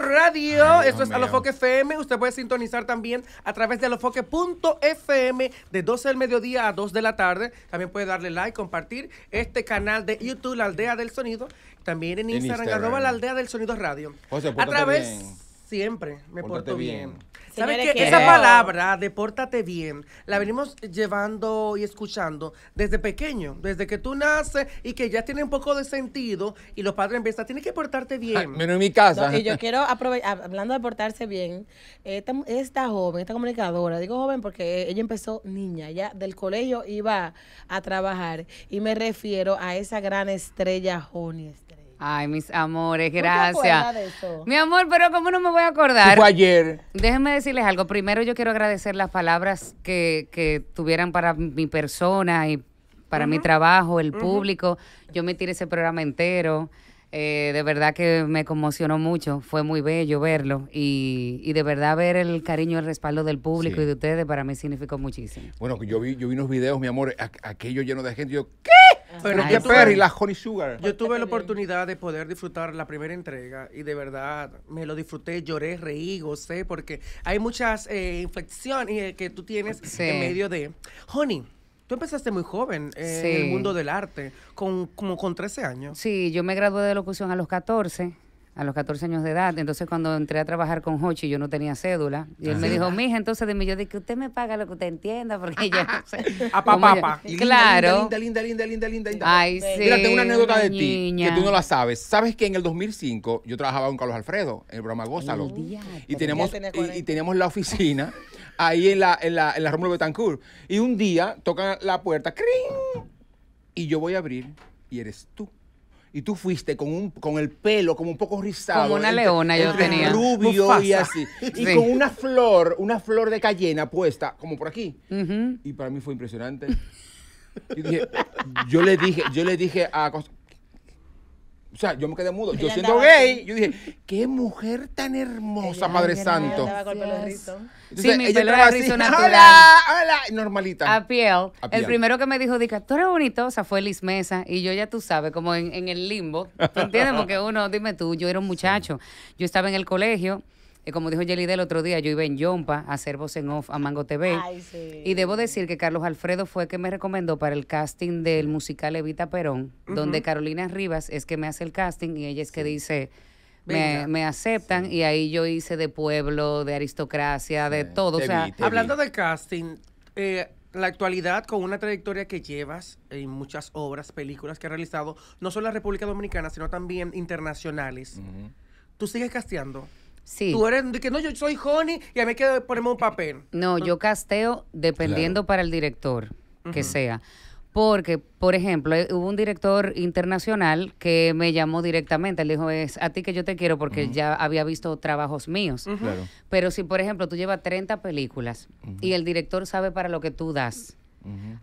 Radio. Esto es Alofoque FM. Usted puede sintonizar también a través de alofoque.fm de 12 del mediodía a 2 de la tarde. También puede darle like, compartir este canal de YouTube, La Aldea del Sonido. También en, Instagram, La Aldea del Sonido Radio. a través, siempre, me porto bien ¿Sabes Que... Esa palabra de bien la venimos llevando y escuchando desde pequeño, desde que tú naces y que ya tiene un poco de sentido y los padres empiezan, tienes que portarte bien. Menos en mi casa. y yo quiero hablando de portarse bien, esta, esta, joven, esta comunicadora, digo joven porque ella empezó niña, ya del colegio iba a trabajar y me refiero a esa gran estrella Jonies Ay, mis amores, gracias. De eso? Mi amor, pero ¿cómo no me voy a acordar? Fue ayer. Déjenme decirles algo. Primero yo quiero agradecer las palabras que, que tuvieran para mi persona y para mi trabajo, el público. Yo me tiré ese programa entero. Eh, de verdad que me conmocionó mucho, fue muy bello verlo y, y de verdad ver el cariño el respaldo del público y de ustedes para mí significó muchísimo. Bueno, yo vi, yo vi unos videos, mi amor, aquello lleno de gente, yo, pero la Honey Yo tuve la oportunidad de poder disfrutar la primera entrega y de verdad me lo disfruté, lloré, reí, gocé, porque hay muchas eh, inflexiones eh, que tú tienes en medio de. Honey. Tú empezaste muy joven eh, en el mundo del arte, con, como con 13 años. Sí, yo me gradué de locución a los 14 a los 14 años de edad. Entonces, cuando entré a trabajar con Hochi, yo no tenía cédula. Y él me ah. dijo, mija, entonces de mí, yo de que usted me paga lo que usted entienda, porque yo no sé. Ah, papá. Claro. Linda, linda, linda, linda, linda, linda. Ay, sí. Mira, tengo una anécdota de ti que tú no la sabes. ¿Sabes que en el 2005 yo trabajaba con Carlos Alfredo en el programa Gózalo? y, tenemos y, teníamos la oficina ahí en la, en Rómulo Betancourt. Y un día tocan la puerta, crin, Y yo voy a abrir y eres tú y tú fuiste con un con el pelo como un poco rizado. Como una leona yo tenía. Rubio y así. Y con una flor, una flor de cayena puesta como por aquí. Y para mí fue impresionante. yo le dije, yo le dije a o sea, yo me quedé mudo. Yo siendo gay, yo dije, qué mujer tan hermosa, Madre Santo. sí, mi pelo natural. Hola, hola, normalita. A piel. El primero que me dijo, dije, tú eres bonitosa, fue Liz Mesa. Y yo ya tú sabes, como en, en el limbo. ¿Tú entiendes? Porque uno, dime tú, yo era un muchacho. Yo estaba en el colegio eh, como dijo Yelida el otro día, yo iba en Yompa a hacer voz en off a Mango TV. Y debo decir que Carlos Alfredo fue que me recomendó para el casting del musical Evita Perón, donde Carolina Rivas es que me hace el casting y ella es que dice... Me, aceptan y ahí yo hice de pueblo, de aristocracia, de todo. o sea, hablando del casting, eh, la actualidad con una trayectoria que llevas en muchas obras, películas que has realizado, no solo en la República Dominicana, sino también internacionales. ¿Tú sigues casteando? Sí. Tú eres que no, yo soy Honey y a mí quedo ponerme un papel. No, yo casteo dependiendo para el director que sea. Porque, por ejemplo, eh, hubo un director internacional que me llamó directamente. Él dijo, es a ti que yo te quiero porque ya había visto trabajos míos. Pero si, por ejemplo, tú llevas 30 películas y el director sabe para lo que tú das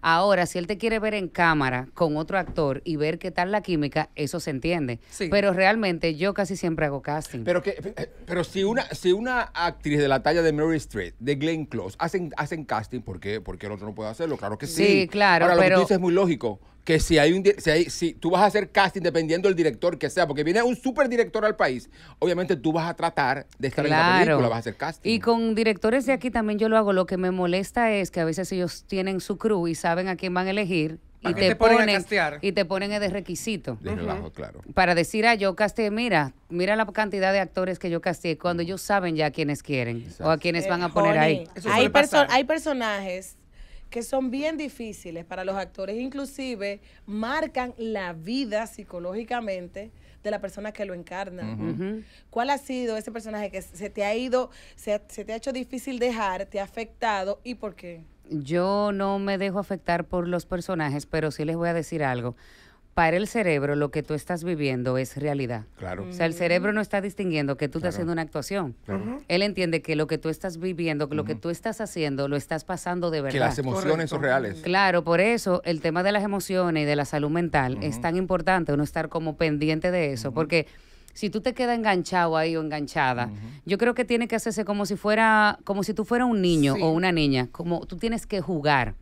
Ahora, si él te quiere ver en cámara con otro actor y ver qué tal la química, eso se entiende. Pero realmente yo casi siempre hago casting. Pero que, eh, pero si una, si una actriz de la talla de Mary Street, de Glenn Close, hacen, hacen casting, ¿por qué? Porque el otro no puede hacerlo, claro que sí. Sí, claro. Ahora, pero, lo que dices es muy lógico que si hay un si, hay, si tú vas a hacer casting dependiendo del director que sea, porque viene un super director al país, obviamente tú vas a tratar de estar en la película, vas a hacer casting. Y con directores de aquí también yo lo hago, lo que me molesta es que a veces ellos tienen su crew y saben a quién van a elegir y te, ponen, y te ponen de requisito. claro. Para decir, a ah, yo casteé, mira, mira la cantidad de actores que yo casteé cuando ellos saben ya a quienes quieren o a quienes eh, van a poner ahí. Hay, hay personajes que son bien difíciles para los actores, inclusive marcan la vida psicológicamente de la persona que lo encarna. ¿Cuál ha sido ese personaje que se te ha ido, se, te ha hecho difícil dejar, te ha afectado y por qué? Yo no me dejo afectar por los personajes, pero sí les voy a decir algo para el cerebro lo que tú estás viviendo es realidad. Claro. O sea, el cerebro no está distinguiendo que tú estás haciendo una actuación. Él entiende que lo que tú estás viviendo, que lo que tú estás haciendo, lo estás pasando de verdad. Que las emociones son reales. Claro, por eso el tema de las emociones y de la salud mental es tan importante, uno estar como pendiente de eso, porque si tú te quedas enganchado ahí o enganchada, yo creo que tiene que hacerse como si fuera, como si tú fueras un niño o una niña, como tú tienes que jugar.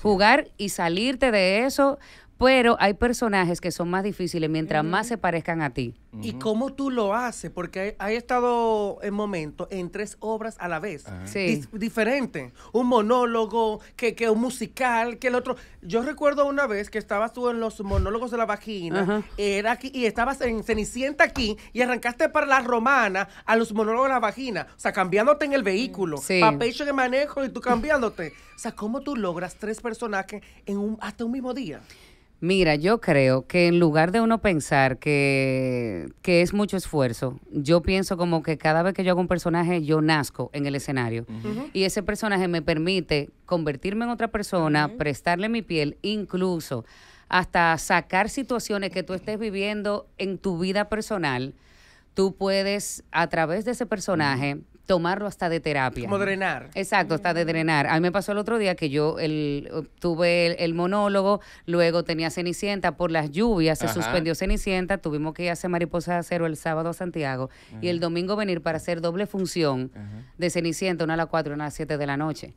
jugar y salirte de eso pero hay personajes que son más difíciles mientras más se parezcan a ti. ¿Y cómo tú lo haces? Porque hay, estado en momentos en tres obras a la vez. Sí. diferente. Un monólogo, que, que un musical, que el otro. Yo recuerdo una vez que estabas tú en los monólogos de la vagina, era aquí, y estabas en Cenicienta aquí, y arrancaste para la romana a los monólogos de la vagina. O sea, cambiándote en el vehículo. Sí. Papello de manejo y tú cambiándote. o sea, ¿cómo tú logras tres personajes en un, hasta un mismo día? Mira, yo creo que en lugar de uno pensar que, es mucho esfuerzo, yo pienso como que cada vez que yo hago un personaje, yo nazco en el escenario. Y ese personaje me permite convertirme en otra persona, prestarle mi piel, incluso hasta sacar situaciones que tú estés viviendo en tu vida personal. Tú puedes, a través de ese personaje, tomarlo hasta de terapia. Como drenar. Exacto, hasta de drenar. A mí me pasó el otro día que yo el, tuve el, monólogo, luego tenía Cenicienta, por las lluvias se suspendió Cenicienta, tuvimos que ir a hacer Mariposa de Acero el sábado a Santiago y el domingo venir para hacer doble función de Cenicienta, una a las 4 y una a las 7 de la noche.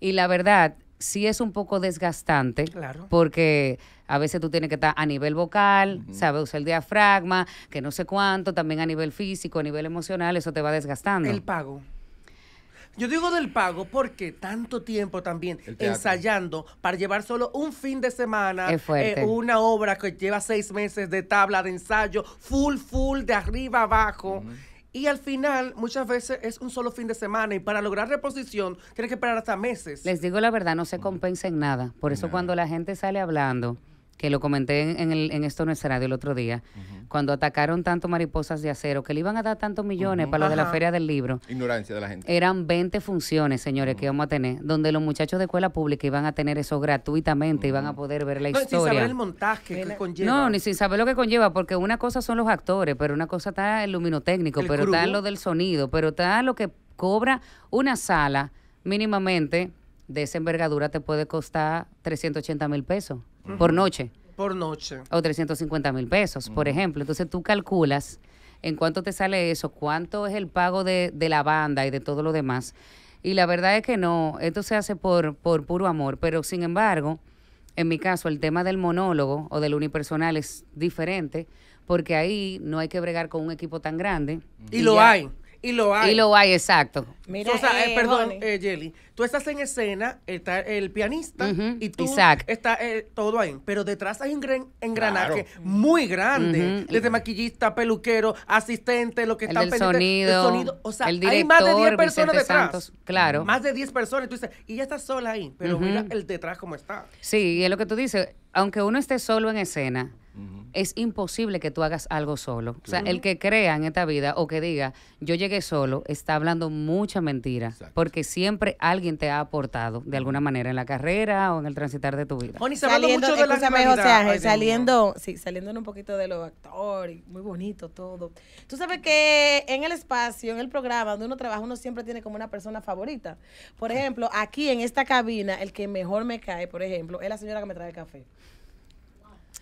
Y la verdad, sí es un poco desgastante, claro. porque a veces tú tienes que estar a nivel vocal, sabe sabes usar el diafragma, que no sé cuánto, también a nivel físico, a nivel emocional, eso te va desgastando. El pago. Yo digo del pago porque tanto tiempo también ensayando para llevar solo un fin de semana eh, una obra que lleva seis meses de tabla de ensayo, full, full, de arriba abajo. Y al final, muchas veces es un solo fin de semana y para lograr reposición tienes que esperar hasta meses. Les digo la verdad, no se compensa en nada. Por eso cuando la gente sale hablando que lo comenté en, el, en esto en el escenario el otro día, cuando atacaron tanto mariposas de acero, que le iban a dar tantos millones para lo de la feria del libro. Ignorancia de la gente. Eran 20 funciones, señores, que íbamos a tener, donde los muchachos de escuela pública iban a tener eso gratuitamente, iban a poder ver la historia. Sin saber el montaje que, conlleva. No, ni sin saber lo que conlleva, porque una cosa son los actores, pero una cosa está el luminotécnico, pero está lo del sonido, pero está lo que cobra una sala mínimamente de esa envergadura te puede costar 380 mil pesos por noche. Por noche. O 350 mil pesos, por ejemplo. Entonces tú calculas en cuánto te sale eso, cuánto es el pago de, de la banda y de todo lo demás. Y la verdad es que no, esto se hace por, puro amor, pero sin embargo, en mi caso, el tema del monólogo o del unipersonal es diferente, porque ahí no hay que bregar con un equipo tan grande. Y, lo hay. Y lo hay. Y lo hay, exacto. Mira, eh, eh, perdón, Jelly, eh, tú estás en escena, está el pianista y tú está todo ahí, pero detrás hay un engranaje muy grande, desde maquillista, peluquero, asistente, lo que está el sonido, el sonido, o sea, hay más de 10 personas detrás. claro. Más de 10 personas, tú dices, y ya estás sola ahí, pero mira el detrás cómo está. Sí, y es lo que tú dices, aunque uno esté solo en escena, es imposible que tú hagas algo solo. O sea, el que crea en esta vida o que diga, yo llegué solo, está hablando mucha mentira, porque siempre alguien te ha aportado de alguna manera en la carrera o en el transitar de tu vida. saliendo, mucho de la saliendo, sí, saliendo un poquito de los actores, muy bonito todo. Tú sabes que en el espacio, en el programa donde uno trabaja, uno siempre tiene como una persona favorita. Por ejemplo, aquí en esta cabina, el que mejor me cae, por ejemplo, es la señora que me trae el café.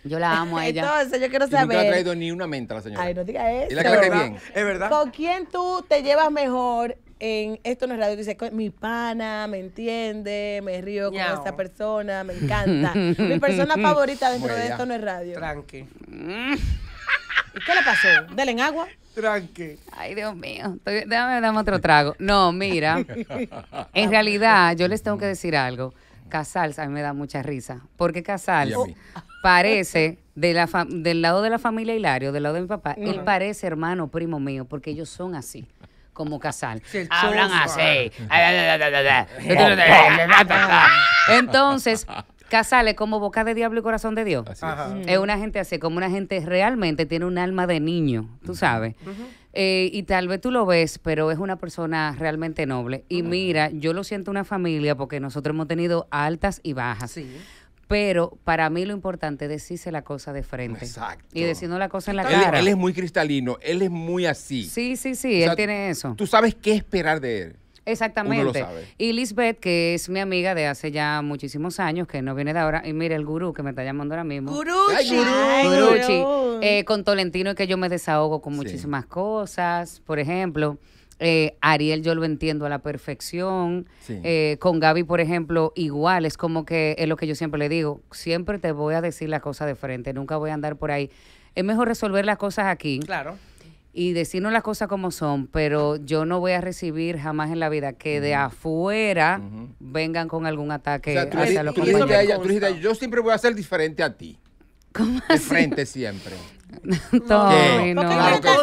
Yo la amo a ella. Entonces, yo quiero saber. Y nunca ha traído ni una menta a la señora. Ay, no diga eso. Y la que bien. Es verdad. ¿Con quién tú te llevas mejor en esto no es radio? dice dices, mi pana, me entiende, me río con esta persona, me encanta. mi persona favorita dentro de esto no es radio. Tranqui. Mm. ¿Y qué le pasó? Dele en agua. Tranqui. Ay, Dios mío. déjame darme otro trago. No, mira. En realidad, yo les tengo que decir algo. Casals a mí me da mucha risa, porque Casals parece del lado de la familia Hilario, del lado de mi papá, él parece hermano primo mío, porque ellos son así como Casal. Hablan así. Entonces, Casal es como boca de diablo y corazón de Dios. Es. una gente así, como una gente realmente tiene un alma de niño, tú sabes. Eh, y tal vez tú lo ves, pero es una persona realmente noble. Y mira, yo lo siento una familia porque nosotros hemos tenido altas y bajas. Pero para mí lo importante es decirse la cosa de frente. Exacto. Y decirnos la cosa en la cara. Él es muy cristalino, él es muy así. Sí, sí, sí, él tiene eso. Tú sabes qué esperar de él. Exactamente. Y Lisbeth, que es mi amiga de hace ya muchísimos años, que no viene de ahora. Y mire, el gurú que me está llamando ahora mismo. ¡Guruchi! Eh, guruchi. con Tolentino es que yo me desahogo con muchísimas cosas. Por ejemplo. Eh, Ariel yo lo entiendo a la perfección. Eh, con Gaby, por ejemplo, igual. Es como que es lo que yo siempre le digo. Siempre te voy a decir las cosas de frente. Nunca voy a andar por ahí. Es mejor resolver las cosas aquí. Claro y decirnos las cosas como son, pero yo no voy a recibir jamás en la vida que de afuera vengan con algún ataque. hacia los tú, yo siempre voy a ser diferente a ti. ¿Cómo de frente siempre. No, ¿Qué? no.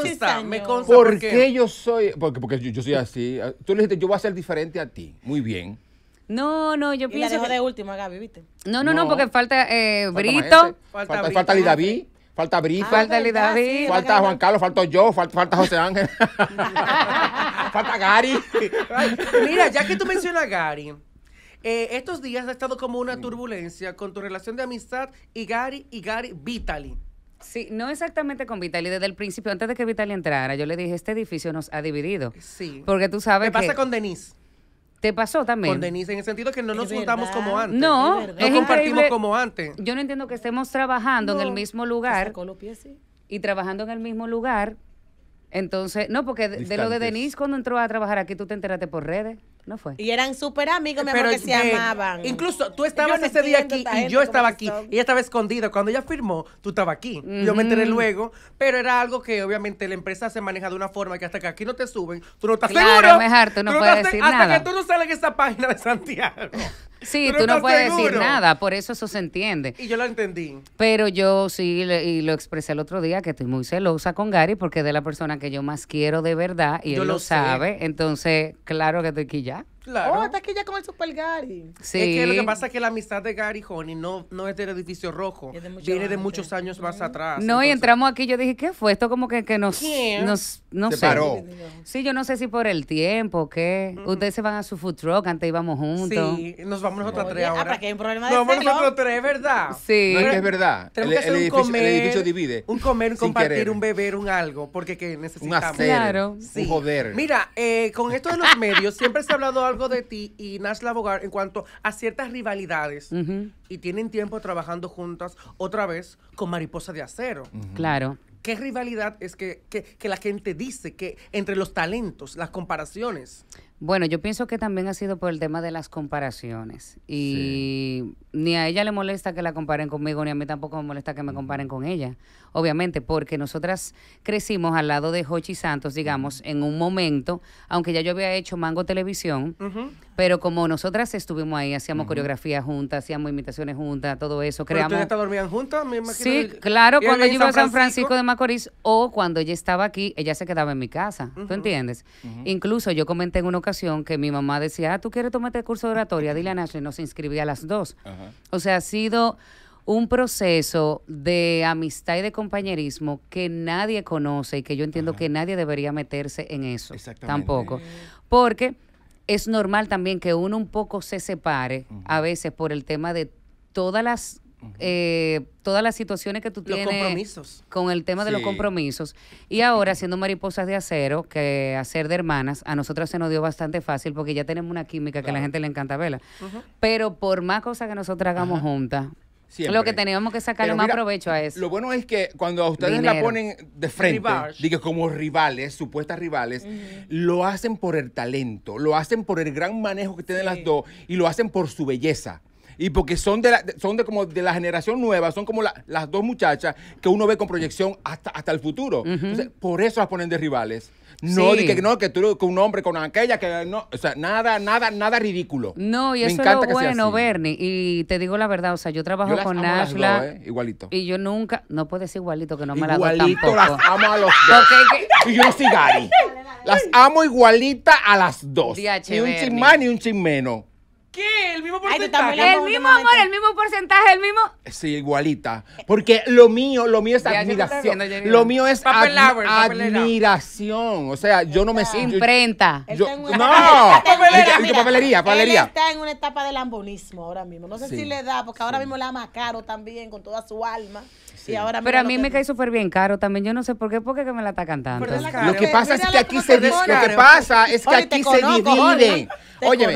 Este me consta. ¿Por, qué? yo soy? Porque, porque yo, soy así. Tú le dijiste, yo voy a ser diferente a ti. Muy bien. No, no, yo pienso. La dejó de última, Gaby, ¿viste? No, no, no, porque falta, eh, Brito. Falta, falta, falta Lidaví. Falta Brita. Ah, falta David. Ah, falta Juan Carlos, falta yo, falta, José Ángel. falta Gary. Mira, ya que tú mencionas a Gary. Eh, estos días ha estado como una turbulencia con tu relación de amistad y Gary y Gary Vitali. Sí, no exactamente con Vitali. Desde el principio, antes de que Vitali entrara, yo le dije, este edificio nos ha dividido. Sí. Porque tú sabes ¿Qué pasa con Denise? ¿Te pasó también? Con Denise, en el sentido que no nos juntamos como antes. No, no compartimos como antes. Yo no entiendo que estemos trabajando en el mismo lugar. los pies, Y trabajando en el mismo lugar. Entonces, no, porque de, de, lo de Denise cuando entró a trabajar aquí, tú te enteraste por redes. No fue. Y eran súper amigos, mi se amaban. Incluso tú estabas ese día aquí y yo estaba aquí. y Ella estaba escondida. Cuando ella firmó, tú estabas aquí. Yo me enteré luego, pero era algo que obviamente la empresa se maneja de una forma que hasta que aquí no te suben, tú no estás claro, seguro. Mejor, tú no, puedes decir hasta que tú no sales en esa página de Santiago. Sí, tú no puedes decir nada, por eso eso se entiende. Y yo lo entendí. Pero yo sí, y lo expresé el otro día, que estoy muy celosa con Gary porque es de la persona que yo más quiero de verdad y él lo, sabe. Entonces, claro que estoy aquí ya. Claro. Oh, está aquí ya con el Super Gary. Sí. Es que lo que pasa es que la amistad de Gary Honey no, no es del edificio rojo. de viene de muchos años más atrás. No, y entramos aquí. Yo dije, ¿qué fue? Esto como que, que nos, nos. No se sé. Paró. Sí, yo no sé si por el tiempo, ¿qué? Ustedes se van a su food truck, antes íbamos juntos. Sí, nos vamos nosotros tres ah, ahora. Ah, pues para hay un problema de Nos vamos nosotros tres, ¿verdad? Sí. es es verdad. Tenemos que un comer. divide. Un comer, un compartir, un beber, un algo, porque que necesitamos. Un Claro. Sí. joder. Mira, eh, con esto de los medios, siempre se ha hablado algo de ti y Nash Bogart en cuanto a ciertas rivalidades y tienen tiempo trabajando juntas otra vez con Mariposa de Acero. Claro. ¿Qué rivalidad es que, la gente dice que entre los talentos, las comparaciones? Bueno, yo pienso que también ha sido por el tema de las comparaciones. Y ni a ella le molesta que la comparen conmigo, ni a mí tampoco me molesta que me comparen con ella obviamente, porque nosotras crecimos al lado de Hochi Santos, digamos, en un momento, aunque ya yo había hecho Mango Televisión, pero como nosotras estuvimos ahí, hacíamos coreografía juntas, hacíamos imitaciones juntas, todo eso, creamos... dormían juntas, Sí, claro, cuando yo iba a San Francisco de Macorís o cuando ella estaba aquí, ella se quedaba en mi casa, ¿tú entiendes? Incluso yo comenté en una ocasión que mi mamá decía, ah, tú quieres tomarte el curso de oratoria, dile a Nashley, nos inscribía a las dos. O sea, ha sido un proceso de amistad y de compañerismo que nadie conoce y que yo entiendo que nadie debería meterse en eso. Tampoco. Porque es normal también que uno un poco se separe a veces por el tema de todas las eh, todas las situaciones que tú tienes compromisos. con el tema de los compromisos. Y ahora, siendo mariposas de acero, que hacer de hermanas, a nosotras se nos dio bastante fácil porque ya tenemos una química que a la gente le encanta verla. Pero por más cosas que nosotros hagamos juntas, lo que tenemos que sacar sacarle más provecho a eso. Lo bueno es que cuando a ustedes la ponen de frente, digo, como rivales, supuestas rivales, lo hacen por el talento, lo hacen por el gran manejo que tienen las dos y lo hacen por su belleza. Y porque son de la, son de como de la generación nueva, son como las dos muchachas que uno ve con proyección hasta, hasta el futuro. Entonces, por eso las ponen de rivales. No, sí. que no, que tú, con un hombre con aquella, que no, o sea, nada, nada, nada ridículo. No, y eso es lo bueno, Bernie. Y te digo la verdad, o sea, yo trabajo con Nashla. ¿eh? Igualito. Y yo nunca, no puedes igualito, que no me la doy tampoco. Igualito, las amo a los dos. Y yo soy Gary. Las amo igualita a las dos. ni un chin más, ni un chin el mismo porcentaje. el mismo amor, el mismo porcentaje, el mismo. Sí, igualita. Porque lo mío, lo mío es admiración. lo mío es admiración. O sea, yo no me siento. Imprenta. no. papelería. papelería, está en una etapa del lambonismo ahora mismo. No sé si le da, porque ahora mismo la ama caro también con toda su alma. Sí. ahora Pero a mí me cae súper bien caro también. Yo no sé por qué, porque que me la está cantando. lo que pasa es que aquí se lo que pasa es que aquí se dividen. Oye,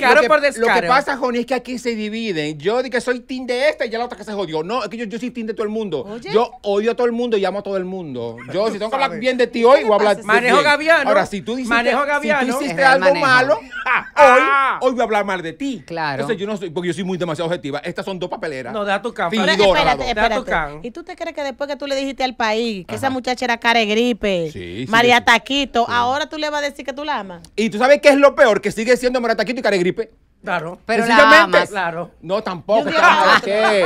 caro por descaro. Lo que pasa, Joni, es que aquí se dividen. Yo de que soy tin de esta y ya la otra que se jodió. No, es que yo, yo soy tin de todo el mundo. Yo odio a todo el mundo y amo a todo el mundo. Yo, si tengo que hablar bien de ti hoy, voy a hablar Manejo Gaviano. Ahora, si tú hiciste, algo malo, ah. hoy, voy a hablar mal de ti. Claro. yo no soy, porque yo soy muy demasiado objetiva. Estas son dos papeleras. No, da tu campo espérate, espérate. ¿Y tú te crees que después que tú le dijiste al país que esa muchacha era cara gripe, sí, María Taquito, ahora tú le vas a decir que tú la amas? ¿Y tú sabes qué es lo peor? Que sigue siendo María Taquito y Care gripe. Claro, pero la amas. Claro. No, tampoco. ¿Qué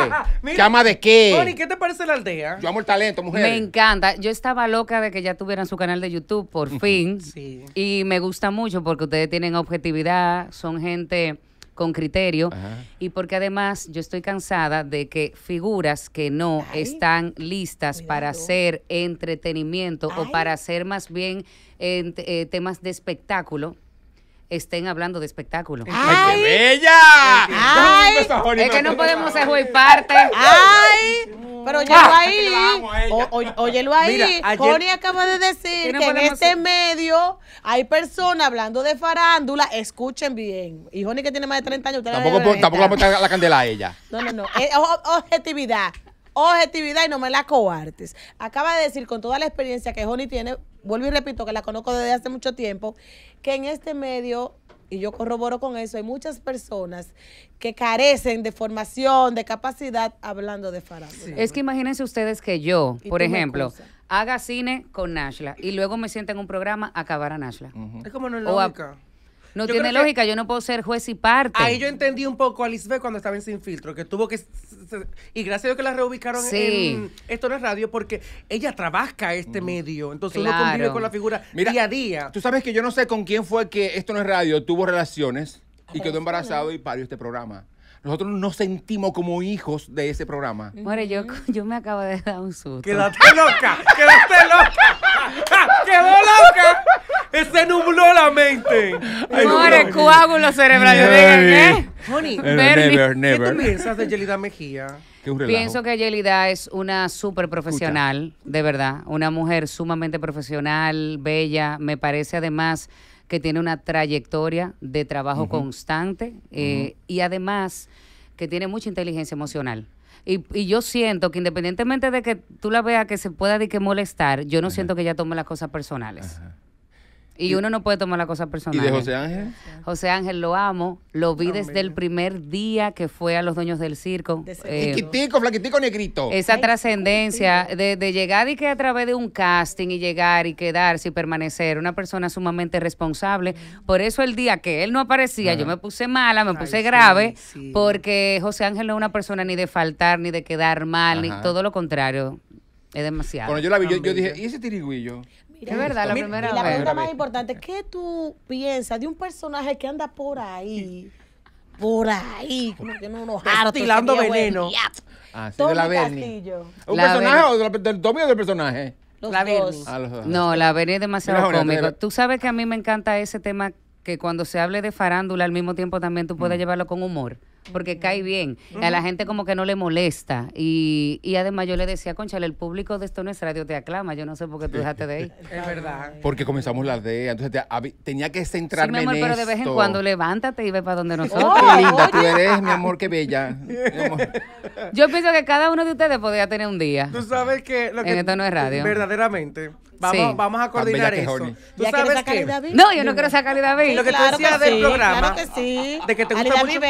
ama de qué? ¿Qué de qué? ¿qué te parece la aldea? Yo amo el talento, mujer. Me encanta. Yo estaba loca de que ya tuvieran su canal de YouTube, por fin. sí. Y me gusta mucho porque ustedes tienen objetividad, son gente con criterio y porque además yo estoy cansada de que figuras que no están listas para hacer entretenimiento o para hacer más bien eh, eh, temas de espectáculo estén hablando de espectáculo. ¡Ay, qué bella! Ay, es que no podemos ser juez parte. ¡Ay! Pero óyelo ah, ahí. óyelo ahí. Johnny acaba de decir que, en este medio hay personas hablando de farándula. Escuchen bien. Y Johnny que tiene más de 30 años. tampoco, la, a tampoco la, candela a ella. No, no, no. Eh, objetividad objetividad y no me la coartes. Acaba de decir con toda la experiencia que Joni tiene, vuelvo y repito que la conozco desde hace mucho tiempo, que en este medio y yo corroboro con eso, hay muchas personas que carecen de formación, de capacidad hablando de farándula. Es que imagínense ustedes que yo, por ejemplo, haga cine con Nashla y luego me sienta en un programa a acabar a Nashla. Es como no es no tiene lógica, yo no puedo ser juez y parte. Ahí yo entendí un poco a Lisbeth cuando estaba en Sin Filtro, que tuvo que... Y gracias a Dios que la reubicaron en Esto no es radio, porque ella trabaja este mm. medio, entonces no convive con la figura día a día. Tú sabes que yo no sé con quién fue que Esto no es radio tuvo relaciones ah, y quedó embarazado y parió este programa. Nosotros nos sentimos como hijos de ese programa. More, yo, yo me acabo de dar un susto. ¡Quedaste loca! ¡Quédate loca! ¡Quedó loca! Se este nubló la mente. ¡More coágulo cerebral. ¿eh? Honey, never, never. ¿Qué piensas de Yelida Mejía? Pienso que Yelida es una súper profesional, de verdad. Una mujer sumamente profesional, bella. Me parece además que tiene una trayectoria de trabajo constante eh, y además que tiene mucha inteligencia emocional. Y, yo siento que independientemente de que tú la veas que se pueda de que molestar, yo no siento que ella tome las cosas personales. Y, uno no puede tomar la cosa personal. ¿Y de José ¿eh? Ángel? José Ángel lo amo, lo vi desde el primer día que fue a los dueños del circo. Y eh, quitico, flaquitico, negrito. Esa trascendencia de, llegar y que a través de un casting y llegar y quedarse y permanecer, una persona sumamente responsable. Por eso el día que él no aparecía, yo me puse mala, me puse grave, porque José Ángel no es una persona ni de faltar, ni de quedar mal, ni todo lo contrario. Es demasiado. Cuando yo la vi, yo, yo dije, ¿y ese tirigüillo? es verdad, la primera Y la pregunta más importante, ¿qué tú piensas de un personaje que anda por ahí? Por ahí, como que no unos Estilando veneno. Ah, de la ¿Un personaje o del Tommy o del personaje? Los la ah, No, la Bernie es demasiado cómico. Tú sabes que a mí me encanta ese tema que cuando se hable de farándula al mismo tiempo también tú puedes mm. llevarlo con humor porque cae bien. A la gente como que no le molesta. Y, y además yo le decía, Conchale, el público de esto no es radio, te aclama. Yo no sé por qué tú dejaste de ir. es verdad. Porque comenzamos las de entonces tenía que centrarme sí, mi amor, pero de vez en cuando levántate y ve para donde nosotros. qué linda tú eres, mi amor, qué bella. Yo pienso que cada uno de ustedes podría tener un día. Tú sabes que... que en esto no es radio. Verdaderamente, Vamos, a coordinar eso. ¿Tú sabes qué? No, yo no quiero sacar a David. lo que claro tú decías del programa. que sí. De que te gusta mucho.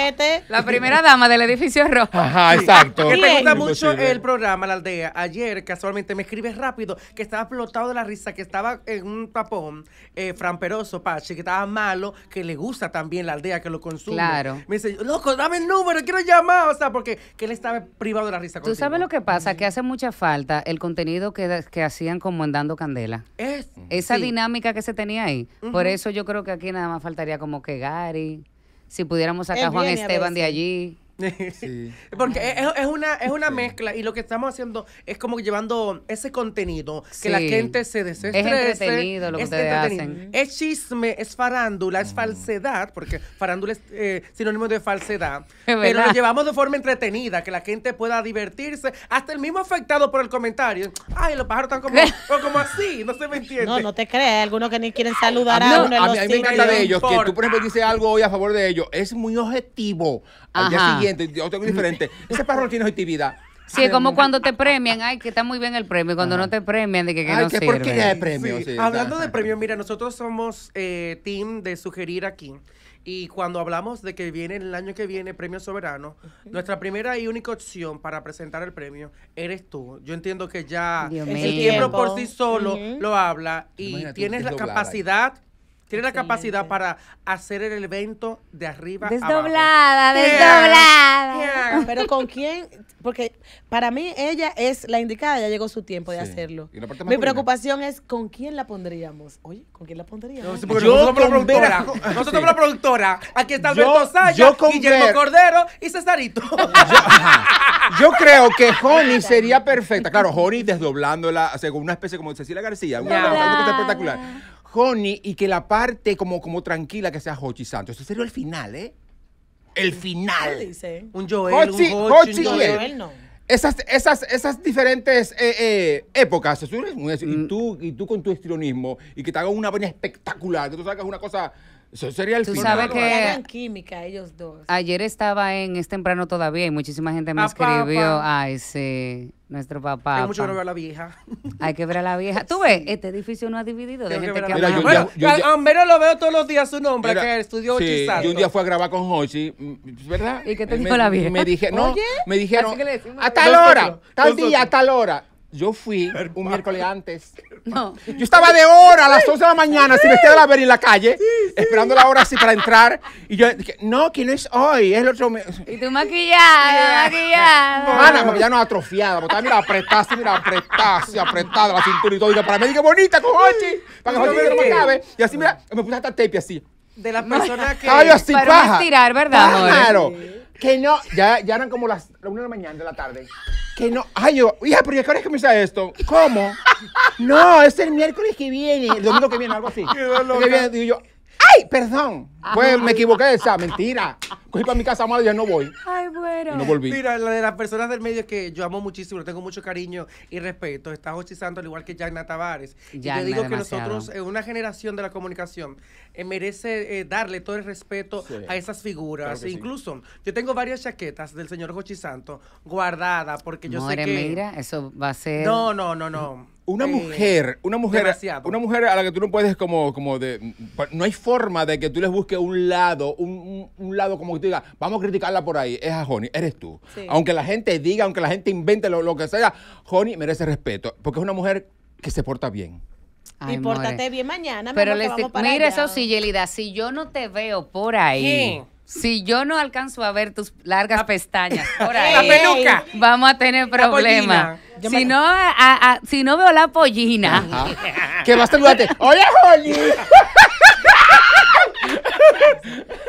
La primera dama del edificio rojo. Ajá, exacto. Que te gusta mucho el programa, la aldea. Ayer, casualmente, me escribes rápido que estaba explotado de la risa, que estaba en un tapón, eh, framperoso, Pachi, que estaba malo, que le gusta también la aldea, que lo consume. Claro. Me dice, loco, dame el número, quiero llamar. O sea, porque que él estaba privado de la risa. Tú sabes lo que pasa, que hace mucha falta el contenido que, que hacían como andando candela. Es, Esa dinámica que se tenía ahí. Por eso yo creo que aquí nada más faltaría como que Gary, si pudiéramos sacar a Juan Esteban de allí. Porque es, una, es una mezcla y lo que estamos haciendo es como llevando ese contenido que la gente se desespera. Es entretenido lo que Es chisme, es farándula, es mm. falsedad, porque farándula es eh, sinónimo de falsedad. pero lo llevamos de forma entretenida, que la gente pueda divertirse. Hasta el mismo afectado por el comentario. Ay, los pájaros están como, así, no se me entiende. No, no te crees. Algunos que ni quieren saludar a, uno. los a mí, me encanta de ellos, que tú, por ejemplo, dices algo hoy a favor de ellos. Es muy objetivo. Al día siguiente, yo tengo diferente. Ese perro tiene actividad. Sí, es como cuando te premian, ay, que está muy bien el premio, cuando no te premian, de que, que ay, no qué premio. Hablando de premio, mira, nosotros somos eh, team de sugerir aquí. Y cuando hablamos de que viene el año que viene Premio Soberano, nuestra primera y única opción para presentar el premio eres tú. Yo entiendo que ya el tiempo por sí solo lo habla y tienes la capacidad tiene la capacidad para hacer el evento de arriba Desdoblada, abajo. desdoblada. Pero con quién, porque para mí ella es la indicada, ya llegó su tiempo de hacerlo. Mi preocupación es con quién la pondríamos. Oye, ¿con quién la pondríamos? nosotros somos la productora. Nosotros somos la productora. Aquí está Alberto Saya, Guillermo Cordero y Cesarito. Yo, creo que Honey sería perfecta. Claro, Honey desdoblándola, según una especie como Cecilia García, una espectacular y que la parte como, como tranquila que sea Hochi Santos. ese sería el final, ¿eh? El final. dice? Un Joel, Hochi, un Hochi, Esas, esas, esas diferentes eh, eh, épocas, y, mm. tú, y tú con tu estironismo y que te hagas una vaina espectacular, que tú sacas una cosa sería el Tú final. sabes que química ellos dos. Ayer estaba en Es Temprano todavía y muchísima gente me escribió. a ese nuestro papá. Hay mucho que ver a la vieja. Hay que ver a la vieja. Tú ves, este edificio no ha dividido de gente que la yo- al- menos lo veo todos los días su nombre, que estudió sí, sí, un día fue a grabar con Hochi, mm, ¿verdad? ¿Y qué te eh, dijo la vieja? Me dije, no, Oye, me dijeron, hasta la hora, tal día, hasta la hora. Yo fui un miércoles antes. No. Yo estaba de hora a las 11 de la mañana, me me de la ver en la calle, esperando la hora así para entrar. Y yo, dije, no, que no es hoy, es el otro mes. Y tú maquillada, maquillada. Mana, ya no atrofiada, porque mira, apretada, así, mira, apretada, sí, apretada, la cintura y todo. Y para mí, qué bonita, con Hochi, para que no me acabe, Y así, mira, me puse hasta tape así. De las personas que. Ay, así, para estirar, tirar, ¿verdad? Claro. Que no, ya, ya eran como las 1 de la mañana de la tarde. Que no, ay, yo, hija, ¿por pero ya que me sale esto. ¿Cómo? No, es el miércoles que viene, el domingo que viene, algo así. que viene Digo yo, Perdón. Pues me equivoqué esa, mentira. Cogí para mi casa madre y ya no voy. Ay, bueno. Mira, la de las personas del medio que yo amo muchísimo, tengo mucho cariño y respeto, está Jochi al igual que Yagna Tavares. y digo que nosotros, una generación de la comunicación, eh, merece eh, darle todo el respeto a esas figuras. Incluso, yo tengo varias chaquetas del señor Jochi Santos guardadas, porque yo sé que. mira, eso va a ser. No, no, no, no. Una eh, mujer, una mujer, una mujer a la que tú no puedes como, como de, no hay forma de que tú les busques un lado, un, lado como que te diga, vamos a criticarla por ahí, es a Joni, eres tú. Aunque la gente diga, aunque la gente invente lo, lo que sea, Joni merece respeto, porque es una mujer que se porta bien. y pórtate bien mañana. Pero les, vamos para mira eso sí, Yelida, si yo no te veo por ahí. Si yo no alcanzo a ver tus largas pestañas, la peluca. vamos a tener problemas. Si no, si no veo la pollina. Ajá. que a saludarte. Oye, Holly.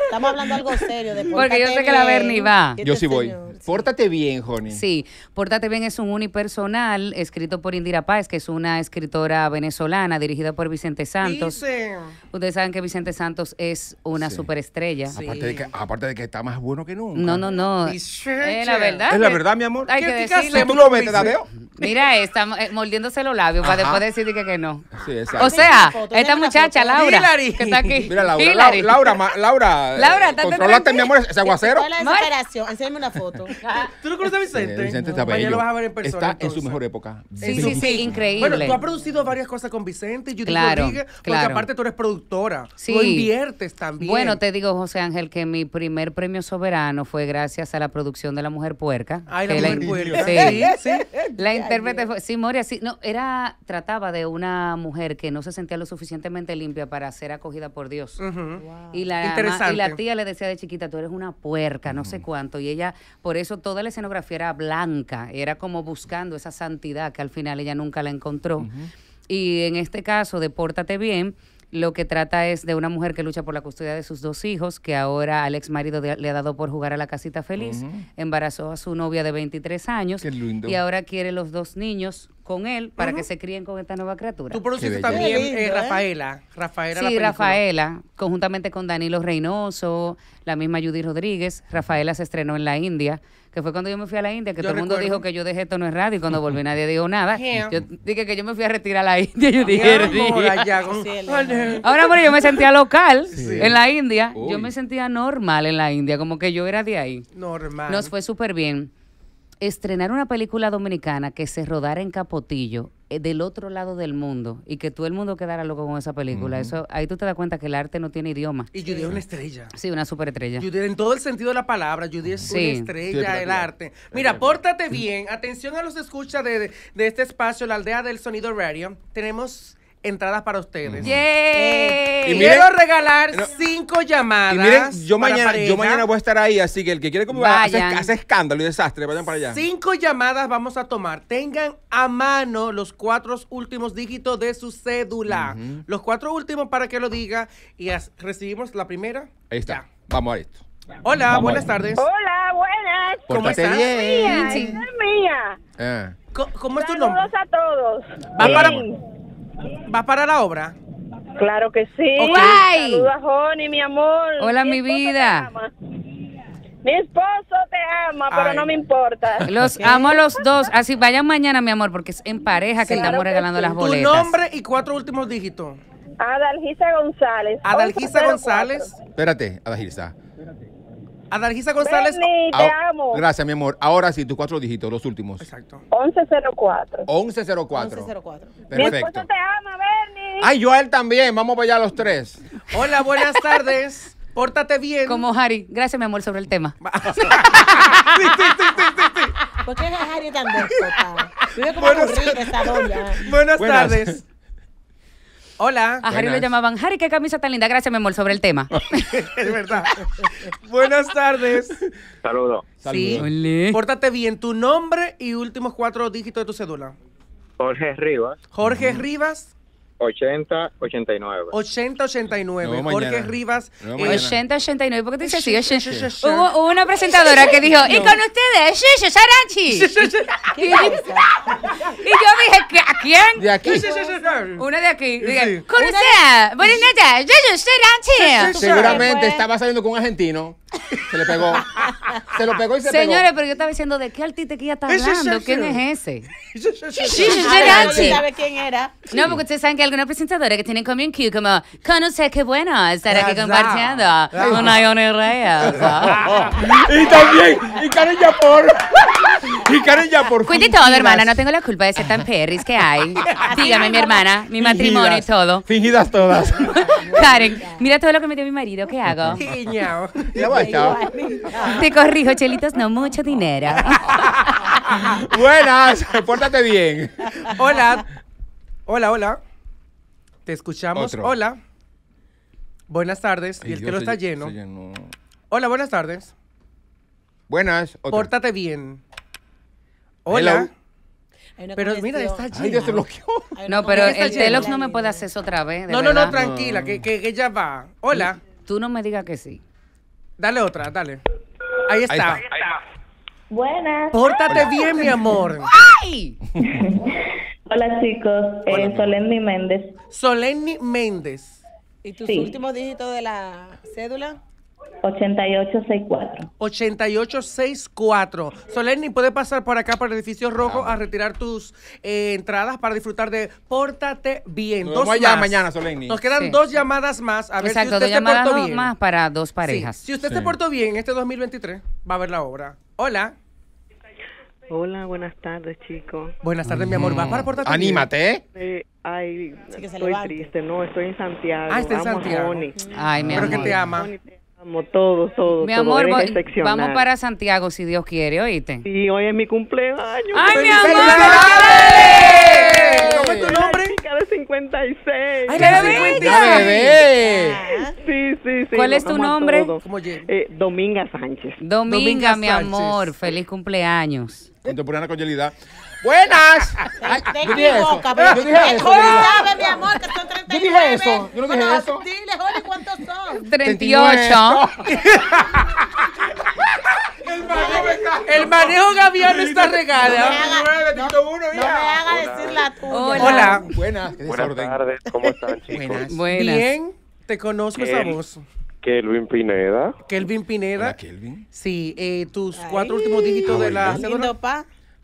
Estamos hablando algo serio. De Porque yo sé que la Bernie va. Este yo sí voy. Pórtate bien, Joni. Sí, Pórtate bien es un unipersonal escrito por Indira Páez que es una escritora venezolana dirigida por Vicente Santos. Ustedes saben que Vicente Santos es una superestrella. Aparte, de que, aparte de que está más bueno que nunca. No, no, no. Es la verdad. Es la verdad, mi amor. Hay que decirlo. ¿Tú Mira, está eh, mordiéndose los labios para después decir que, no. O sea, esta muchacha, Laura, que está aquí. Mira, Laura, Laura, Laura, Laura, Laura, Laura, eh, controlate, mi amor, ese aguacero. Enseñame enséñame una foto. ¿Tú no conoces a Vicente? está en en su mejor época. Sí, sí, increíble. Bueno, tú has producido varias cosas con Vicente, y claro, porque aparte tú eres productora. Sí. inviertes también. Bueno, te digo, José Ángel, que mi primer premio soberano fue gracias a la producción de La Mujer Puerca. Ay, La Mujer Puerca. Sí, sí. La intérprete fue, sí, Moria, sí. No, era, trataba de una mujer que no se sentía lo suficientemente limpia para ser acogida por Dios. y, la, y la tía le decía de chiquita, tú eres una puerca, no sé cuánto. Y ella, por por eso toda la escenografía era blanca, era como buscando esa santidad que al final ella nunca la encontró. Y en este caso de Pórtate Bien, lo que trata es de una mujer que lucha por la custodia de sus dos hijos, que ahora al ex marido le ha dado por jugar a la casita feliz, embarazó a su novia de 23 años y ahora quiere los dos niños con él para que se críen con esta nueva criatura. Tú produciste también eh, ¿eh? Rafaela, Rafaela. Sí, Rafaela, conjuntamente con Danilo Reynoso, la misma Judy Rodríguez. Rafaela se estrenó en la India, que fue cuando yo me fui a la India, que todo el mundo dijo que yo dejé esto no es radio y cuando volví nadie dijo nada. Yo dije que yo me fui a retirar a la India. Yo dije, ahora bueno, yo me sentía local en la India, yo me sentía normal en la India, como que yo era de ahí. Normal. Nos fue súper bien estrenar una película dominicana que se rodara en Capotillo, eh, del otro lado del mundo, y que todo el mundo quedara loco con esa película, eso ahí tú te das cuenta que el arte no tiene idioma. Y Judy es una estrella. Sí, una superestrella. Judy, en todo el sentido de la palabra, Judy es una estrella del arte. Mira, pórtate bien. Atención a los escuchas de, de este espacio, la aldea del sonido radio. Tenemos entradas para ustedes. Y Quiero regalar cinco llamadas. Y miren, yo mañana, yo mañana voy a estar ahí, así que el que quiere como hace, hace, escándalo y desastre, vayan para allá. Cinco llamadas vamos a tomar. Tengan a mano los cuatro últimos dígitos de su cédula. Los cuatro últimos para que lo diga. Y recibimos la primera. Ahí está. Vamos a esto. Hola, buenas tardes. Hola, buenas. ¿Cómo estás? es mía. Eh. ¿Cómo, es tu nombre? Saludos a todos. para, ¿Vas para la obra? Claro que sí. Okay. a mi amor. Hola, mi, vida. Mi esposo te ama, pero no me importa. Los amo los dos. Así vayan mañana, mi amor, porque es en pareja que estamos regalando las boletas. Tu nombre y cuatro últimos dígitos. Adalgisa González. Adalgisa González. Espérate, Adalgisa. Adalgisa González. Sí, te amo. Gracias, mi amor. Ahora sí, tus cuatro dígitos, los últimos. Exacto. 1104. 1104. 1104. Perfecto. Mi esposo te ama, Bernie. Ay, yo a él también. Vamos para allá los tres. Hola, buenas tardes. Pórtate bien. Como Harry. Gracias, mi amor, sobre el tema. sí, sí, sí, ¿Por qué es Harry tan Mira cómo buenas tardes. Hola. A Harry llamaban, Harry, qué camisa tan linda. Gracias, mi amor, sobre el tema. es verdad. Buenas tardes. Saludos. Sí. Pórtate bien. Tu nombre y últimos cuatro dígitos de tu cédula. Jorge Rivas. Jorge Rivas. 80-89. 80-89. Jorge Rivas. 80-89. ¿Por qué te dice así? Hubo, una presentadora que dijo, y con ustedes, Sarachi. y yo dije, ¿a quién? De aquí. Una de aquí. Con ustedes, buenas noches, Seguramente estaba saliendo con un argentino. Se le pegó. Se lo pegó y se Señores, pegó. pero yo estaba diciendo, ¿de qué artista está hablando? ¿Quién es ese? quién No, porque ustedes saben que algunas presentadoras que tienen un Q como, conoce qué bueno estar aquí compartiendo con Reyes. Y también, y Karen Yapor. Y Karen Yapor. Cuente todo, hermana, no tengo la culpa de ser tan perris que hay. Dígame, mi hermana, mi matrimonio y todo. Fingidas todas. Karen, mira todo lo que me dio mi marido, ¿qué hago? Te corrijo, Chelitos, no mucho dinero. Buenas, pórtate bien. Hola. Hola, hola. Te escuchamos. Hola. Buenas tardes. Y el telo está lleno. Hola, buenas tardes. Buenas. Pórtate bien. Hola. Pero mira, está lleno. No, pero el Telox no me puede hacer eso otra vez. No, no, no, tranquila, que, que, ella va. Hola. Tú no me digas que sí. Dale otra, dale. Ahí está. Buenas. Pórtate bien, mi amor. ¡Ay! Hola, chicos. eh, Méndez. Solenny Méndez. ¿Y tus últimos dígitos de la cédula? 8864. 8864. Soleni puede pasar por acá, por el edificio rojo, a retirar tus eh, entradas para disfrutar de Pórtate Bien. dos más. mañana, Nos quedan dos llamadas más. A ver si usted se bien. más para dos parejas. Si usted se portó bien este 2023, va a ver la obra. Hola. Hola, buenas tardes, chicos. Buenas tardes, mi amor. ¿Vas para Pórtate Anímate. Bien? Eh, ay, estoy triste. No, estoy en Santiago. Ah, está en Santiago. Ay, mi Pero que te ama. Como todos, todos. Mi amor, vamos para Santiago si Dios quiere, oíste. Sí, hoy es mi cumpleaños. ¡Ay, mi amor! ¿Cómo es tu nombre? La chica de 56. ¡Ay, qué bebé! Sí, sí, sí. ¿Cuál es tu nombre? Eh, Dominga Sánchez. Dominga, mi amor. Feliz cumpleaños. Contemporánea con Yelida. Buenas. Te equivoca, pero dije eso. mi amor, que son 39. Yo dije eso. Yo no dije eso. Dile, ¿cuántos son? 38. El manejo, el manejo gaviano está regada. No, no, no me haga decir la tuya. Hola. Hola. Buenas. Buenas tardes. ¿Cómo están, chicos? Buenas. Bien. Te conozco esa voz. Kelvin Pineda. Kelvin Pineda. Hola, Kelvin. Sí, eh, tus Ay, cuatro últimos dígitos de la cédula.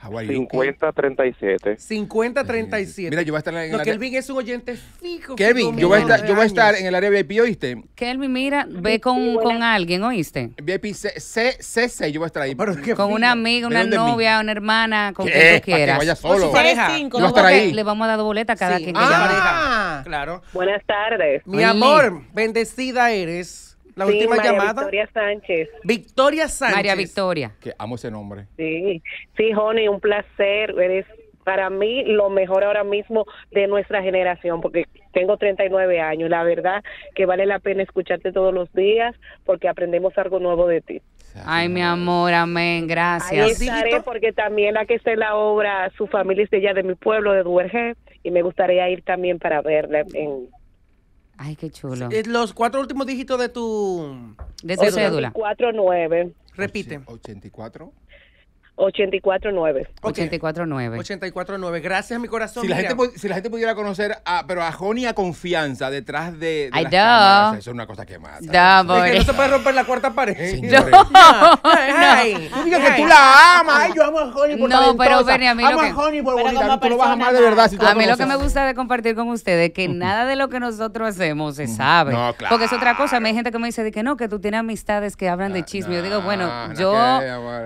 5037. 5037. Mira, yo voy a estar en el no, Kelvin es un oyente fijo. Kevin, yo voy, a estar, yo voy a estar en el área VIP, ¿oíste? Kelvin, mira, ve con, con alguien, ¿oíste? VIP C, C, C, yo voy a estar ahí. Pero con una amiga, una novia, una hermana, con quien tú quieras. Que vaya solo. Su pues pareja. Yo voy a estar Le vamos a dar boleta a cada sí. quien que ah, Claro. Buenas tardes. Mi amor, bendecida eres. La última llamada. Victoria Sánchez. Victoria Sánchez. María Victoria. Que amo ese nombre. Sí, sí, Honey, un placer. Eres para mí lo mejor ahora mismo de nuestra generación, porque tengo 39 años. La verdad que vale la pena escucharte todos los días porque aprendemos algo nuevo de ti. Ay, mi amor, amén, gracias. Ahí estaré porque también la que está en la obra, su familia es de allá de mi pueblo, de Duerge, y me gustaría ir también para verla en Ay, qué chulo. los cuatro últimos dígitos de tu... De tu cédula. 49. Repite. 84. 849. 849. 849. Gracias, mi corazón. Si la, gente, pudiera conocer, a, pero a Confianza detrás de. Ay, eso es una cosa que mata. No, no se puede romper la cuarta pared. no, que tú la amas. yo amo a por No, pero Bernie, a mí lo que. a por bonita. Tú lo vas a amar de verdad. a mí lo que me gusta de compartir con ustedes es que nada de lo que nosotros hacemos se sabe. Porque es otra cosa. Hay gente que me dice que no, que tú tienes amistades que hablan de ah, chisme. Yo digo, bueno, yo,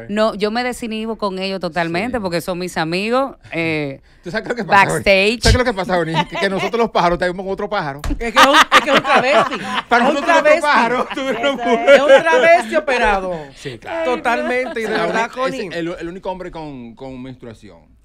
no, yo me decidí con ellos totalmente porque son mis amigos. Eh, ¿Tú sabes lo que pasa, backstage. ¿Sabes lo que pasa, Que, nosotros los pájaros tenemos otro pájaro. Es que es un, que un travesti. Para otro pájaro. es, un travesti operado. Sí, claro. Totalmente. Y de verdad, Connie. El, el, único hombre con, con menstruación.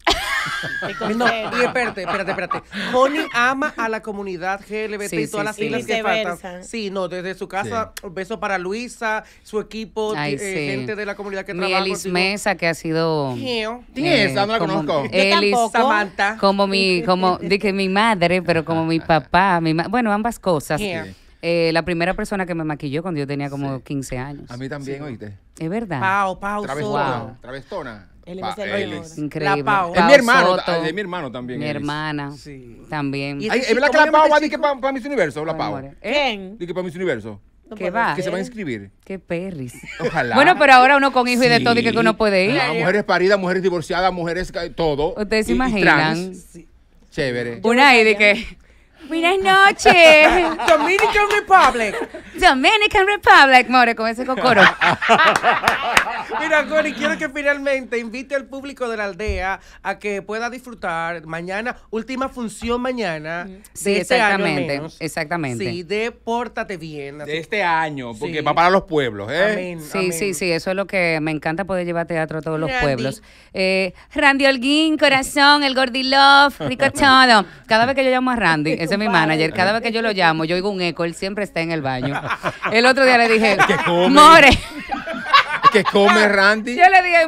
No, y espérate, espérate, espérate. Connie ama a la comunidad GLBT y todas las islas siglas que faltan. Sí, no, desde su casa, un beso para Luisa, su equipo, eh, gente de la comunidad que trabaja. Elis Mesa, que ha sido. ¿Quién eh, No la conozco. Elis, Samantha. Como mi, como, dije mi madre, pero como mi papá, mi bueno, ambas cosas. Eh, la primera persona que me maquilló cuando yo tenía como 15 años. A mí también, oíste. Es verdad. Pau, pau, Travestona. Travestona es Increíble. La Pau. Es mi hermano, es mi hermano también. Mi hermana. Sí. También. ¿Y ¿Es verdad que la Pau va a decir que para pa Miss Universo? La Pau. ¿En? ¿Eh? Dice que para Miss Universo. ¿Qué va? Que se va a inscribir. Qué perris. Ojalá. Bueno, pero ahora uno con hijo y de todo, y que uno puede ir. Ah, mujeres paridas, mujeres divorciadas, mujeres todo. Ustedes se imaginan. Sí. Chévere. Una y de que. Buenas noches. Dominican Republic. Dominican Republic, more, con ese cocoro. Mira, Connie, quiero que finalmente invite al público de la aldea a que pueda disfrutar mañana, última función mañana. Sí, este exactamente. exactamente. Sí, de Pórtate Bien. este año, porque va para los pueblos, ¿eh? sí, sí, sí, eso es lo que me encanta poder llevar teatro a todos los pueblos. Eh, Randy Holguín, corazón, el Gordilove, rico ricochón. Cada vez que yo llamo a Randy, ese es mi manager, cada vez que yo lo llamo, yo oigo un eco, él siempre está en el baño. El otro día le dije, More que come Randy. Yo le dije,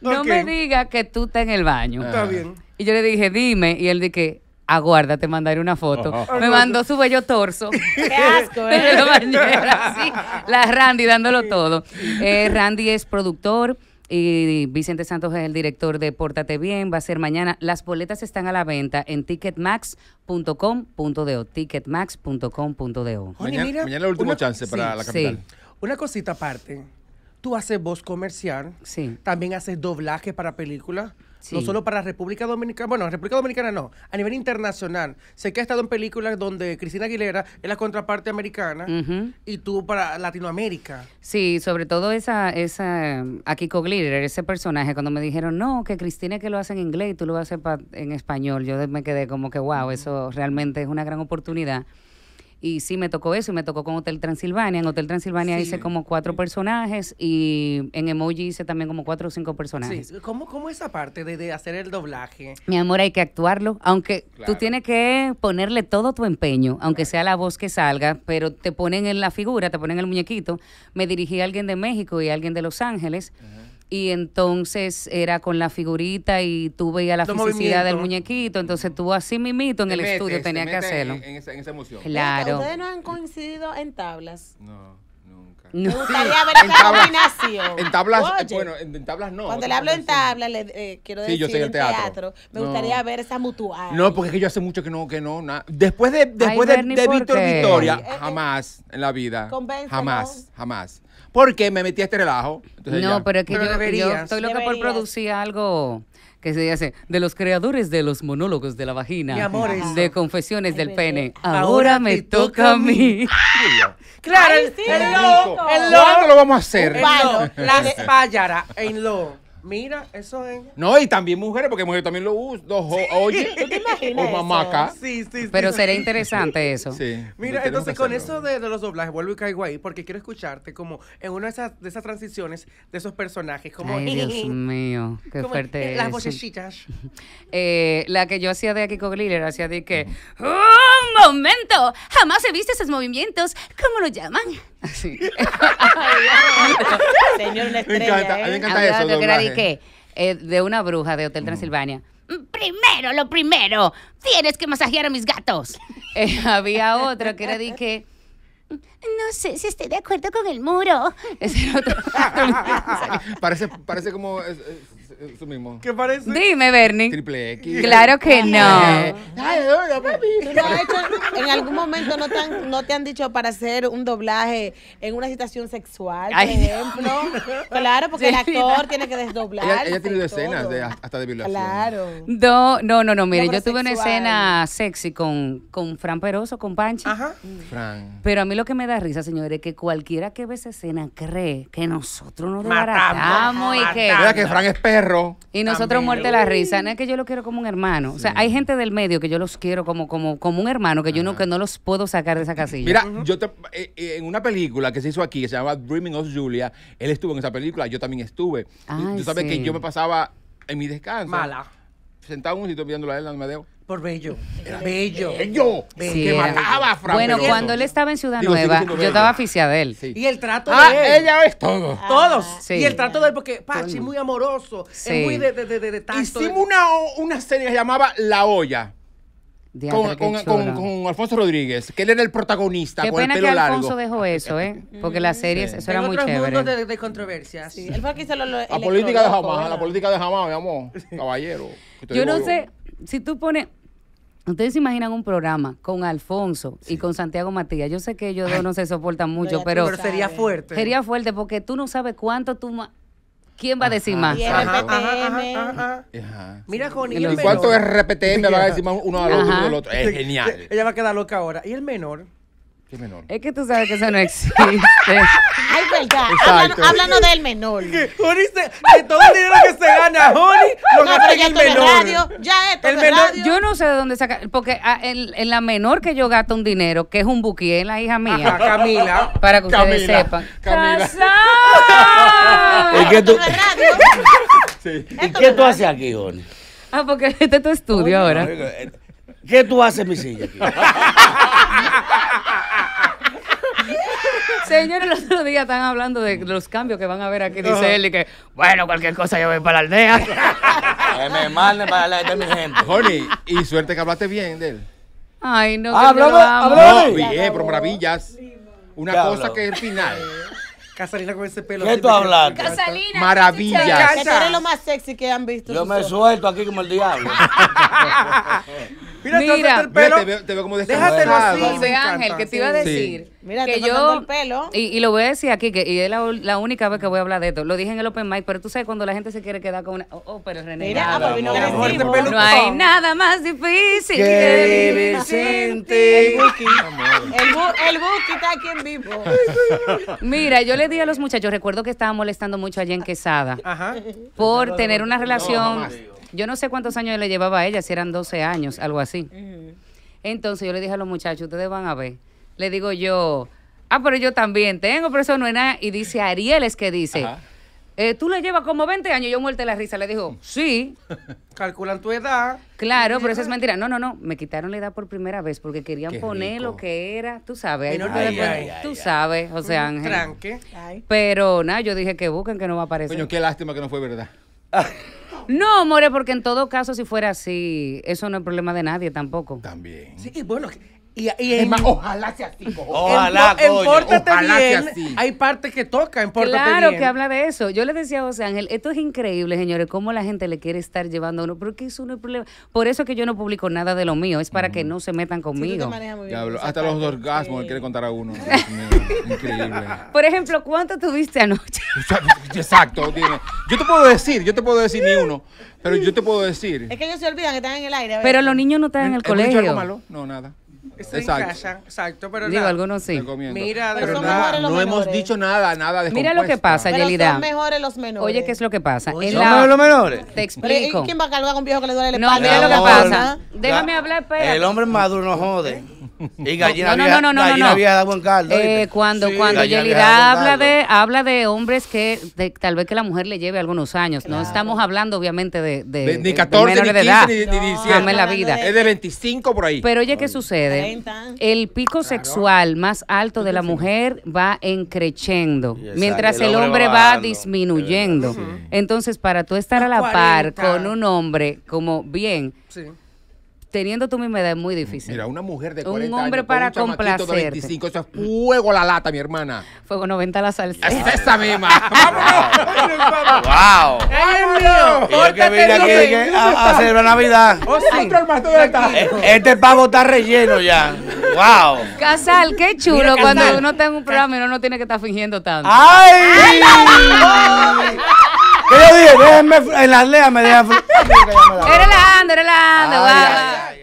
no me digas que tú estás en el baño. Está bien. Y yo le dije, dime. Y él dije, aguarda, te mandaré una foto. Me mandó su bello torso. ¡Qué asco! ¿eh? la, la Randy dándolo todo. Eh, Randy es productor. Y Vicente Santos es el director de Pórtate Bien, va a ser mañana. Las boletas están a la venta en ticketmax.com.do. Ticketmax.com.do. Mañana, mañana la última chance para la capital. Sí. Una cosita aparte tú haces voz comercial, sí. también haces doblaje para películas. No solo para República Dominicana, bueno, República Dominicana no, a nivel internacional. Sé que has estado en películas donde Cristina Aguilera es la contraparte americana y tú para Latinoamérica. Sí, sobre todo esa, esa, Aquí Glitter, ese personaje, cuando me dijeron, no, que Cristina es que lo hace en inglés y tú lo haces en español, yo me quedé como que, wow, eso realmente es una gran oportunidad y sí, me tocó eso y me tocó con Hotel Transilvania. En Hotel Transilvania hice como cuatro personajes y en Emoji hice también como cuatro o cinco personajes. ¿Cómo, esa parte de, hacer el doblaje? Mi amor, hay que actuarlo. Aunque tú tienes que ponerle todo tu empeño, aunque sea la voz que salga, pero te ponen en la figura, te ponen el muñequito. Me dirigí a alguien de México y a alguien de Los Ángeles y entonces era con la figurita y tú veías la fisicidad del muñequito, entonces tú así mimito en el estudio tenía que hacerlo. En, esa, en esa emoción. Claro. Ustedes no han coincidido en tablas. No. Me gustaría ver a combinación. En tablas, bueno, en, tablas no. Cuando le hablo en tablas, le eh, quiero decir sí, yo el teatro. Me gustaría ver esa mutual. No, porque es que yo hace mucho que no, que no, nada. Después de, después de, Víctor Victoria, jamás en la vida. Jamás, jamás. Porque me metí a este relajo. no, pero es que yo, estoy loca por producir algo que se dice de los creadores de los monólogos de la vagina, de confesiones del pene. Ahora, me toca a mí. Claro, el, loco el loco lo vamos a hacer? payara, en lo. Mira, eso es. No, y también mujeres, porque mujeres también lo usan. Oye, ¿tú o mamaca. Sí, sí, sí. Pero sería interesante eso. Sí. Mira, entonces con eso de, los doblajes, vuelvo y caigo ahí, porque quiero escucharte como en una de esas, transiciones de esos personajes. Como, Ay, Dios mío, qué como, fuerte eh, Las vocecitas. Eh, la que yo hacía de con Glitter, hacía de que. ¡Un momento! Jamás he visto esos movimientos. ¿Cómo lo llaman? Así. Señor, una estrella. Me ¿eh? encanta, ¿eh? me encanta eso. Que era de, que Eh, de una bruja de Hotel mm. Transilvania. Mm, primero, lo primero, tienes que masajear a mis gatos. Eh, había otro que era de que. Mm, no sé si esté de acuerdo con el muro. Ese era otro. parece, parece como mismo. ¿Qué parece? Dime, Bernie. Triple X. Claro que no. Ay, papi. en algún momento no te, han, no te han dicho para hacer un doblaje en una situación sexual, por ejemplo. Claro, porque el actor tiene que desdoblar. Ella, ha tenido escenas hasta de violación. Claro. No, no, no, mire, yo tuve una escena sexy con, con Fran Peroso, con Panchi. Ajá. Fran. Pero a mí lo que me da risa, señores, es que cualquiera que ve esa escena cree que nosotros nos Matamos, y que... Mira que Fran es perro? Y nosotros muerte la risa. Uh. No es que yo lo quiero como un hermano. O sea, hay gente del medio que yo los quiero como, como, como un hermano, que yo no, no los puedo sacar de esa casilla. Mira, yo eh, eh, en una película que se hizo aquí, que se llama Dreaming of Julia, él estuvo en esa película, yo también estuve. tú sabes que yo me pasaba en mi descanso. Mala. Sentado un sitio viéndolo a él, no me dejo. Por Bello. Era bello. Bello. que mataba a Fran Bueno, cuando él estaba en Ciudad Nueva, yo estaba aficiada a él. Y el trato ah, de él. ella es todo. Ah. Todos. Y el trato de él, porque Pachi es muy amoroso, es muy de, de, de, de Hicimos una, una serie que se llamaba La Olla. Con, con, con, Alfonso Rodríguez, que él era el protagonista. Qué con pena el pelo que Alfonso dejó eso, ¿eh? Porque la serie, eso era muy chévere. De, de controversias. Sí. Él fue la política de jamás, la política de jamás, mi amor, caballero. Yo no sé si tú pones Ustedes se imaginan un programa con Alfonso y con Santiago Matías. Yo sé que ellos dos no se soportan mucho, pero, pero, sería fuerte. Sería fuerte porque tú no sabes cuánto tú ¿Quién va a decir más? Mira, con ¿Y cuánto es RPTM? va a decir más uno al otro. Es genial. Ella va a quedar loca ahora. ¿Y el menor? Es que tú sabes que eso no existe. Ay, verdad. Hablando del menor. Que de todo el dinero que se gana, Joni, lo no, gasta el menor. Radio, ya esto el menor. Radio. Yo no sé de dónde saca, porque ah, en, la menor que yo gasto un dinero, que es un buquié, la hija mía. Camila. Para que usted ustedes sepan. Camila. ¿Y qué tú, ¿Y qué tú haces aquí, Joni? Ah, porque este es tu estudio ahora. Eh, eh, ¿Qué tú haces, mi silla? Aquí? Señores, el otro día están hablando de los cambios que van a haber aquí, dice él, y que, bueno, cualquier cosa yo voy para la aldea. me manden para la aldea mi gente. Jolly, y suerte que hablaste bien de él. Ay, no, ah, hablamos, bien, por maravillas. Una cosa que es el final. Casalina con ese pelo. ¿Qué tú hablas? Casalina. Maravillas. Que es lo más sexy que han visto. Yo me suelto aquí como el diablo. Mira, déjate el te, veo, te veo como Déjatelo así. Ángel, que te iba a decir. Mira, que yo, el pelo. Y, y, lo voy a decir aquí, que y es la, la, única vez que voy a hablar de esto. Lo dije en el Open Mic, pero tú sabes cuando la gente se quiere quedar con una. Oh, pero René. Mira, no, hay nada más difícil que vivir sin ti. El Buki. El, bu, está aquí en vivo. Mira, yo le di a los muchachos, recuerdo que estaba molestando mucho a en Quesada Ajá. por tener una relación. Yo no sé cuántos años le llevaba a ella, si eran 12 años, algo así. Entonces yo le dije a los muchachos, ustedes van a ver. Le digo yo, ah, pero yo también tengo, pero eso no es nada. Y dice, Ariel es que dice, eh, tú le llevas como 20 años. Yo muerte la risa, le dijo, mm. sí. Calculan tu edad. Claro, pero eso es mentira. No, no, no, me quitaron la edad por primera vez porque querían poner lo que era, tú sabes. tú sabes, José Ángel. Tranque. Pero nada, yo dije que busquen que no va a aparecer. Coño, qué lástima que no fue verdad. No, more, porque en todo caso, si fuera así, eso no es problema de nadie tampoco. También. Sí, y bueno, y, y más, ojalá sea así. Ojalá, Hay parte que toca, ojalá claro, Claro, que habla de eso. Yo le decía a José Ángel, esto es increíble, señores, cómo la gente le quiere estar llevando a uno. porque que eso no es problema. Por eso que yo no publico nada de lo mío. Es para que no se metan conmigo. Hasta los orgasmos quiere contar a uno. increíble. Por ejemplo, ¿cuánto tuviste anoche? Exacto. Yo te puedo decir, yo te puedo decir ni uno. Pero yo te puedo decir. Es que ellos se olvidan que están en el aire. Pero los niños no están en el colegio. malo? No, nada. Exacto. exacto, pero Digo, la, algunos sí. Recomiendo. Mira, de pero verdad, no, no hemos dicho nada, nada de Mira lo que pasa, Yelida. Son mejores los menores. Oye, ¿qué es lo que pasa? Oye, ¿Son la... los menores? Te explico. ¿Quién va a cargar con un viejo que le duele el espalda? No, mira lo que pasa. Déjame hablar, pero. El hombre maduro no jode. Y no, no, no, no, eh, cuando cuando Yelida habla de habla de hombres que tal vez que la mujer le lleve algunos años. No estamos hablando obviamente de, de, de ni 14 de 15 edad. ni, la vida. Es de 25 por ahí. Pero oye, ¿qué sucede? El pico sexual más alto de la mujer va encreciendo, mientras el, hombre, va, disminuyendo. Entonces, para tú estar a la par con un hombre como bien Sí teniendo tu misma edad es muy difícil. Mira, una mujer de 40 Un hombre para complacer. un complacerte. 25, eso es fuego la lata, mi hermana. Fuego 90 la salsa. Es esa misma. ¡Vámonos! ¡Wow! ¡Ay, mío! que vine aquí a, hacer la Navidad. Oh, sí. Este pavo está relleno ya. ¡Wow! Casal, qué chulo cuando uno está en un programa y uno no tiene que estar fingiendo tanto. ¡Ay! ¡Ay! Pero dije? Déjenme en las leas, me dejan. Relajando, relajando, va.